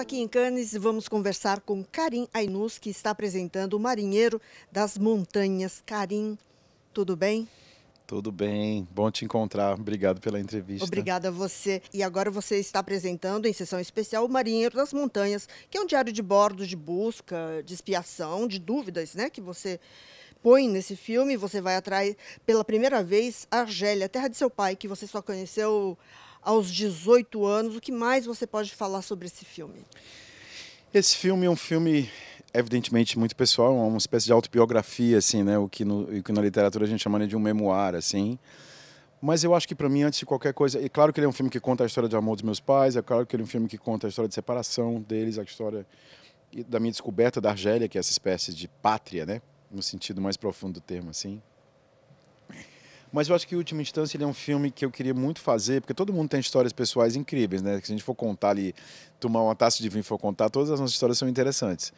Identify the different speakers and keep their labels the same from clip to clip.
Speaker 1: aqui em Cannes vamos conversar com Karim Ainus, que está apresentando o Marinheiro das Montanhas. Karim, tudo bem?
Speaker 2: Tudo bem, bom te encontrar. Obrigado pela entrevista. Obrigada
Speaker 1: a você. E agora você está apresentando em sessão especial o Marinheiro das Montanhas, que é um diário de bordo de busca, de expiação, de dúvidas, né? Que você põe nesse filme. Você vai atrás pela primeira vez a Argélia, terra de seu pai, que você só conheceu aos 18 anos. O que mais você pode falar sobre esse filme?
Speaker 2: Esse filme é um filme evidentemente muito pessoal, é uma espécie de autobiografia assim, né, o que no o que na literatura a gente chama de um memoir assim. Mas eu acho que para mim antes de qualquer coisa, e claro que ele é um filme que conta a história de amor dos meus pais, é claro que ele é um filme que conta a história de separação deles, a história da minha descoberta da Argélia, que é essa espécie de pátria, né, no sentido mais profundo do termo assim. Mas eu acho que Última Instância ele é um filme que eu queria muito fazer, porque todo mundo tem histórias pessoais incríveis, né? Se a gente for contar ali, tomar uma taça de vinho e for contar, todas as nossas histórias são interessantes,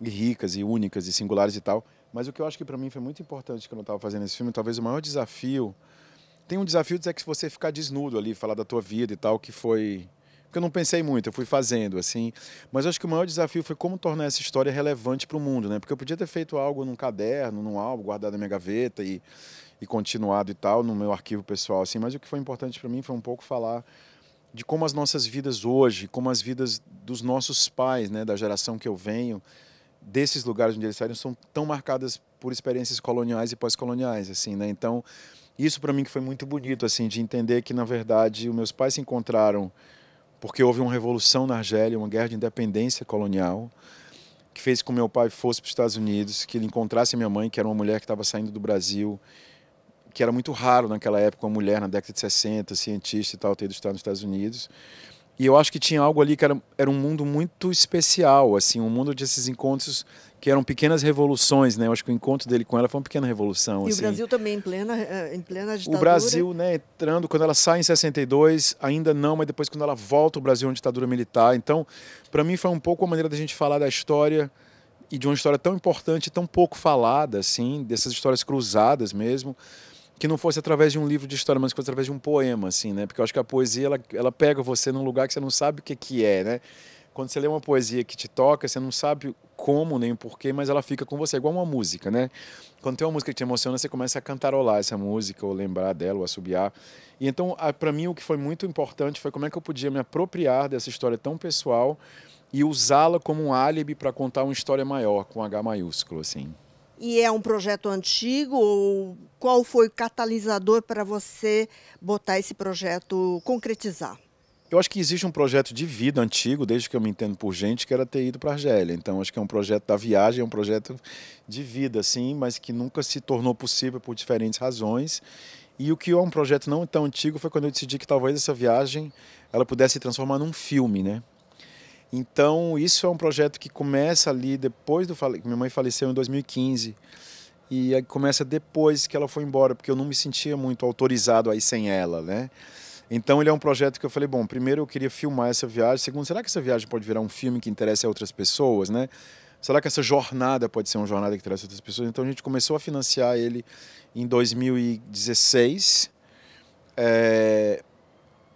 Speaker 2: e ricas, e únicas, e singulares e tal. Mas o que eu acho que para mim foi muito importante que eu não estava fazendo esse filme, talvez o maior desafio. Tem um desafio de ser que você ficar desnudo ali, falar da tua vida e tal, que foi porque eu não pensei muito, eu fui fazendo, assim. Mas acho que o maior desafio foi como tornar essa história relevante para o mundo, né? Porque eu podia ter feito algo num caderno, num álbum, guardado na minha gaveta e, e continuado e tal, no meu arquivo pessoal, assim. Mas o que foi importante para mim foi um pouco falar de como as nossas vidas hoje, como as vidas dos nossos pais, né? Da geração que eu venho, desses lugares onde eles saíram, são tão marcadas por experiências coloniais e pós-coloniais, assim, né? Então... Isso para mim que foi muito bonito, assim, de entender que, na verdade, os meus pais se encontraram porque houve uma revolução na Argélia, uma guerra de independência colonial, que fez com que meu pai fosse para os Estados Unidos, que ele encontrasse minha mãe, que era uma mulher que estava saindo do Brasil, que era muito raro naquela época uma mulher na década de 60, cientista e tal, ter ido estar nos Estados Unidos. E eu acho que tinha algo ali que era, era um mundo muito especial, assim, um mundo desses encontros que eram pequenas revoluções, né? Eu acho que o encontro dele com ela foi uma pequena revolução. E assim. o Brasil
Speaker 1: também em plena, eh, em plena ditadura. O Brasil,
Speaker 2: né, entrando, quando ela sai em 62, ainda não, mas depois quando ela volta, o Brasil é uma ditadura militar. Então, para mim foi um pouco a maneira da gente falar da história e de uma história tão importante, tão pouco falada, assim, dessas histórias cruzadas mesmo que não fosse através de um livro de história, mas que fosse através de um poema, assim, né? Porque eu acho que a poesia, ela, ela pega você num lugar que você não sabe o que, que é, né? Quando você lê uma poesia que te toca, você não sabe como nem o porquê, mas ela fica com você, igual uma música, né? Quando tem uma música que te emociona, você começa a cantarolar essa música, ou lembrar dela, ou assobiar. E então, para mim, o que foi muito importante foi como é que eu podia me apropriar dessa história tão pessoal e usá-la como um álibi para contar uma história maior, com H maiúsculo, assim
Speaker 1: e é um projeto antigo ou qual foi o catalisador para você botar esse projeto concretizar?
Speaker 2: Eu acho que existe um projeto de vida antigo, desde que eu me entendo por gente, que era ter ido para a Argélia. Então, acho que é um projeto da viagem, é um projeto de vida, sim, mas que nunca se tornou possível por diferentes razões. E o que é um projeto não tão antigo foi quando eu decidi que talvez essa viagem ela pudesse se transformar num filme, né? Então, isso é um projeto que começa ali depois do fale... minha mãe faleceu em 2015. E começa depois que ela foi embora, porque eu não me sentia muito autorizado aí sem ela, né? Então ele é um projeto que eu falei, bom, primeiro eu queria filmar essa viagem, segundo, será que essa viagem pode virar um filme que interessa a outras pessoas, né? Será que essa jornada pode ser uma jornada que interessa a outras pessoas? Então a gente começou a financiar ele em 2016. É,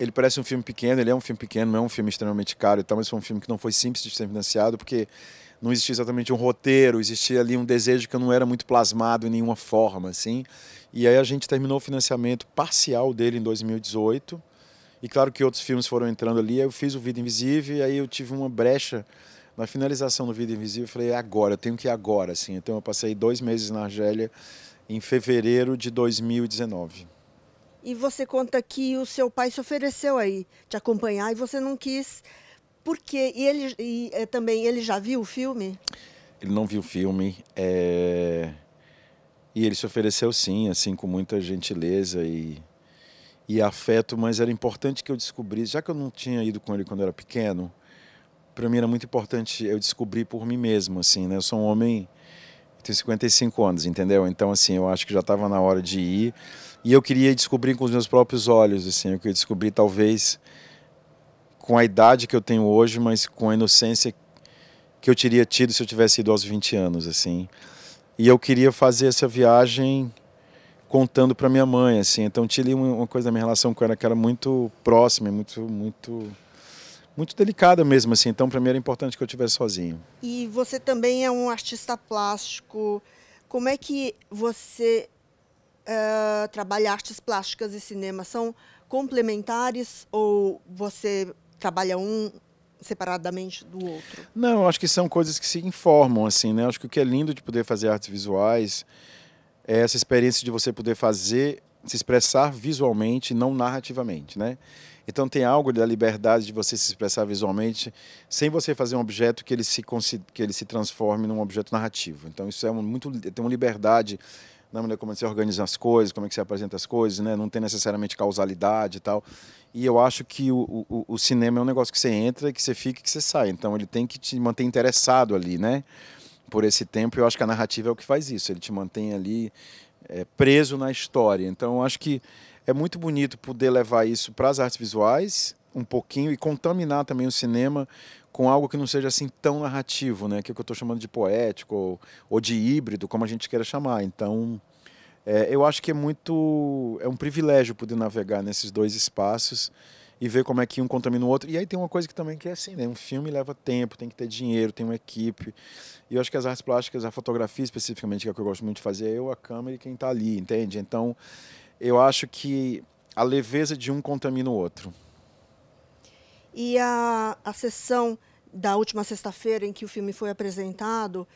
Speaker 2: ele parece um filme pequeno, ele é um filme pequeno, não é um filme extremamente caro e tal, mas foi um filme que não foi simples de ser financiado, porque não existia exatamente um roteiro, existia ali um desejo que não era muito plasmado em nenhuma forma, assim. E aí a gente terminou o financiamento parcial dele em 2018. E claro que outros filmes foram entrando ali, aí eu fiz o Vida Invisível, e aí eu tive uma brecha na finalização do Vida Invisível, eu falei, é agora, eu tenho que ir agora, assim. Então eu passei dois meses na Argélia em fevereiro de 2019.
Speaker 1: E você conta que o seu pai se ofereceu aí te acompanhar e você não quis. Por quê? E ele e, é, também ele já viu o filme?
Speaker 2: Ele não viu o filme. É... E ele se ofereceu sim, assim, com muita gentileza e, e afeto, mas era importante que eu descobrisse, já que eu não tinha ido com ele quando eu era pequeno, para mim era muito importante eu descobrir por mim mesmo, assim, né? Eu sou um homem tenho 55 anos, entendeu? Então, assim, eu acho que já estava na hora de ir. E eu queria descobrir com os meus próprios olhos, assim, eu queria descobrir talvez com a idade que eu tenho hoje, mas com a inocência que eu teria tido se eu tivesse ido aos 20 anos, assim. E eu queria fazer essa viagem contando para minha mãe, assim. Então, tinha uma coisa da minha relação com ela que era muito próxima, muito, muito muito delicada mesmo, assim. Então, para mim era importante que eu estivesse sozinho.
Speaker 1: E você também é um artista plástico. Como é que você uh, trabalha artes plásticas e cinema? São complementares ou você trabalha um separadamente do outro?
Speaker 2: Não, acho que são coisas que se informam, assim, né? Acho que o que é lindo de poder fazer artes visuais é essa experiência de você poder fazer, se expressar visualmente, não narrativamente, né? Então tem algo da liberdade de você se expressar visualmente, sem você fazer um objeto que ele se que ele se transforme num objeto narrativo. Então isso é um, muito tem uma liberdade na maneira como você organiza as coisas, como é que você apresenta as coisas, né? Não tem necessariamente causalidade e tal. E eu acho que o, o, o cinema é um negócio que você entra, que você fica, que você sai. Então ele tem que te manter interessado ali, né? Por esse tempo, eu acho que a narrativa é o que faz isso. Ele te mantém ali é, preso na história. Então, acho que é muito bonito poder levar isso para as artes visuais um pouquinho e contaminar também o cinema com algo que não seja assim tão narrativo, né? Que, é que eu estou chamando de poético ou, ou, de híbrido, como a gente queira chamar. Então, é, eu acho que é muito é um privilégio poder navegar nesses dois espaços e ver como é que um contamina o outro. E aí tem uma coisa que também que é assim, né? Um filme leva tempo, tem que ter dinheiro, tem uma equipe. E eu acho que as artes plásticas, a fotografia especificamente, que é o que eu gosto muito de fazer, é eu, a câmera e quem está ali, entende? Então, eu acho que a leveza de um contamina o outro.
Speaker 1: E a, a sessão da última sexta-feira em que o filme foi apresentado,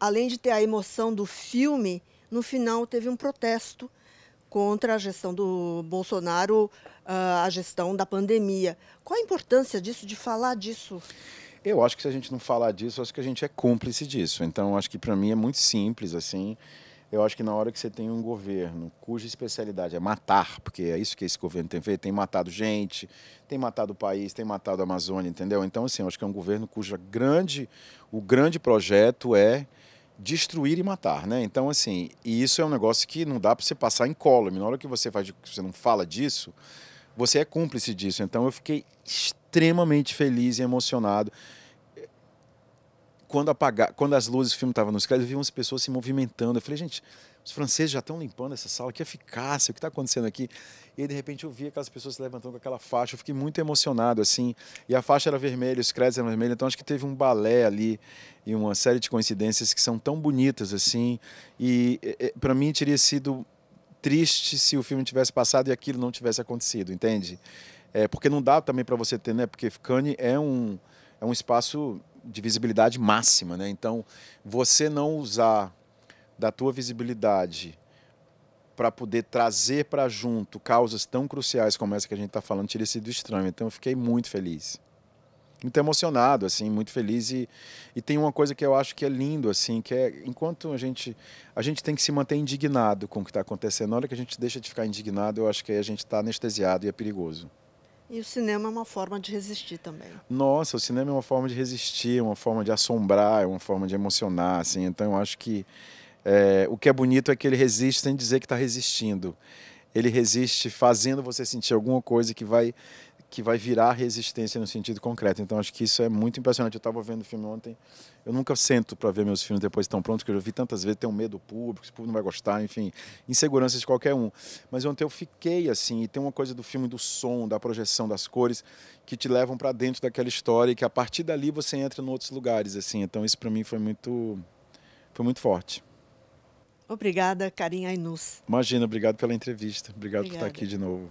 Speaker 1: além de ter a emoção do filme, no final teve um protesto contra a gestão do Bolsonaro, ah, a gestão da pandemia. Qual a importância disso, de falar disso?
Speaker 2: Eu acho que se a gente não falar disso, acho que a gente é cúmplice disso. Então, acho que para mim é muito simples assim. Eu acho que na hora que você tem um governo cuja especialidade é matar, porque é isso que esse governo tem feito, tem matado gente, tem matado o país, tem matado a Amazônia, entendeu? Então, assim, eu acho que é um governo cuja grande, o grande projeto é destruir e matar, né? Então, assim, e isso é um negócio que não dá para você passar em colo. Né? Na hora que você faz, você não fala disso, você é cúmplice disso. Então, eu fiquei extremamente feliz e emocionado quando, apagar, quando as luzes do filme estavam nos créditos, eu vi umas pessoas se movimentando. Eu falei, gente, os franceses já estão limpando essa sala, que eficácia, o que está acontecendo aqui? E aí, de repente, eu vi aquelas pessoas se levantando com aquela faixa, eu fiquei muito emocionado, assim. E a faixa era vermelha, os créditos eram vermelhos, então acho que teve um balé ali e uma série de coincidências que são tão bonitas, assim. E para mim teria sido triste se o filme tivesse passado e aquilo não tivesse acontecido, entende? É, porque não dá também para você ter, né? Porque Cannes é um, é um espaço de visibilidade máxima, né? Então, você não usar da tua visibilidade para poder trazer para junto causas tão cruciais como essa que a gente está falando teria sido estranho. Então, eu fiquei muito feliz, muito emocionado, assim, muito feliz e, e tem uma coisa que eu acho que é lindo, assim, que é enquanto a gente a gente tem que se manter indignado com o que está acontecendo. Na hora que a gente deixa de ficar indignado, eu acho que aí a gente está anestesiado e é perigoso.
Speaker 1: E o cinema é uma forma de resistir também.
Speaker 2: Nossa, o cinema é uma forma de resistir, é uma forma de assombrar, é uma forma de emocionar, assim. Então eu acho que é, o que é bonito é que ele resiste sem dizer que está resistindo. Ele resiste fazendo você sentir alguma coisa que vai que vai virar resistência no sentido concreto. Então acho que isso é muito impressionante. Eu estava vendo o filme ontem. Eu nunca sento para ver meus filmes depois tão prontos, que eu já vi tantas vezes, tenho medo do público, se o público não vai gostar, enfim, insegurança de qualquer um. Mas ontem eu fiquei assim, e tem uma coisa do filme do som, da projeção, das cores, que te levam para dentro daquela história e que a partir dali você entra em outros lugares, assim. Então isso para mim foi muito foi muito forte.
Speaker 1: Obrigada, Carinha Inus.
Speaker 2: Imagina, obrigado pela entrevista. Obrigado Obrigada. por estar aqui de novo.